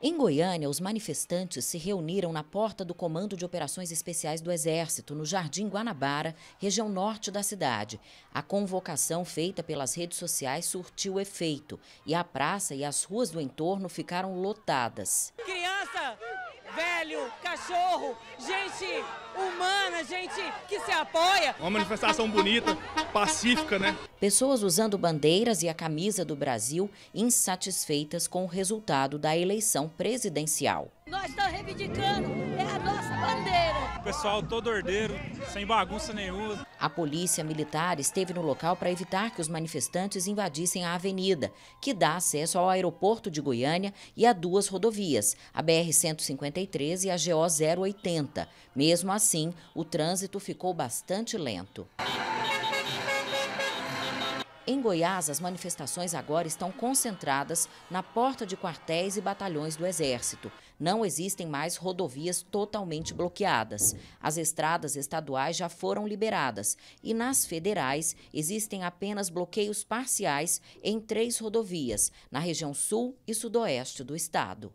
Em Goiânia, os manifestantes se reuniram na porta do Comando de Operações Especiais do Exército, no Jardim Guanabara, região norte da cidade. A convocação feita pelas redes sociais surtiu efeito e a praça e as ruas do entorno ficaram lotadas. Que velho, cachorro, gente humana, gente que se apoia. Uma manifestação bonita, pacífica, né? Pessoas usando bandeiras e a camisa do Brasil insatisfeitas com o resultado da eleição presidencial. Nós estamos reivindicando pessoal todo ordeiro, sem bagunça nenhuma. A polícia militar esteve no local para evitar que os manifestantes invadissem a avenida, que dá acesso ao aeroporto de Goiânia e a duas rodovias, a BR-153 e a GO 080. Mesmo assim, o trânsito ficou bastante lento. Em Goiás, as manifestações agora estão concentradas na porta de quartéis e batalhões do Exército. Não existem mais rodovias totalmente bloqueadas. As estradas estaduais já foram liberadas e nas federais existem apenas bloqueios parciais em três rodovias, na região sul e sudoeste do estado.